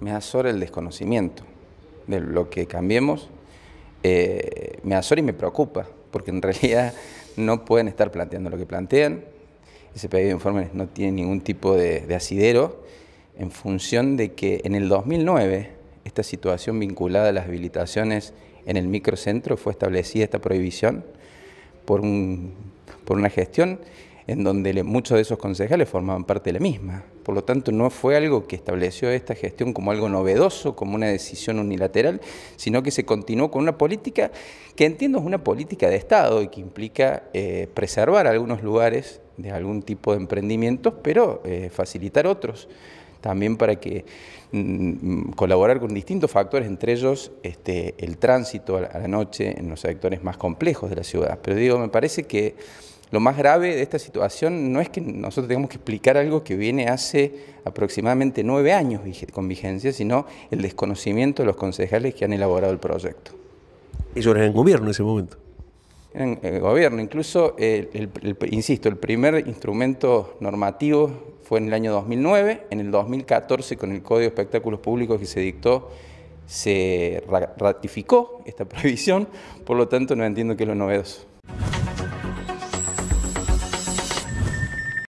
me azora el desconocimiento de lo que cambiemos, eh, me azora y me preocupa, porque en realidad no pueden estar planteando lo que plantean. Ese pedido de informes no tiene ningún tipo de, asidero en función de que en el 2009 esta situación vinculada a las habilitaciones en el microcentro fue establecida esta prohibición por, por una gestión en donde muchos de esos concejales formaban parte de la misma. Por lo tanto, no fue algo que estableció esta gestión como algo novedoso, como una decisión unilateral, sino que se continuó con una política que entiendo es una política de Estado y que implica eh, preservar algunos lugares de algún tipo de emprendimientos, pero eh, facilitar otros también para que mm, colaborar con distintos factores, entre ellos este, el tránsito a la noche en los sectores más complejos de la ciudad. Pero digo, me parece que lo más grave de esta situación no es que nosotros tengamos que explicar algo que viene hace aproximadamente nueve años con vigencia, sino el desconocimiento de los concejales que han elaborado el proyecto. Ellos eran en gobierno en ese momento. En el eh, gobierno, incluso, eh, insisto, el primer instrumento normativo fue en el año 2009, en el 2014 con el Código de Espectáculos Públicos que se dictó se ratificó esta prohibición, por lo tanto no entiendo qué es lo novedoso.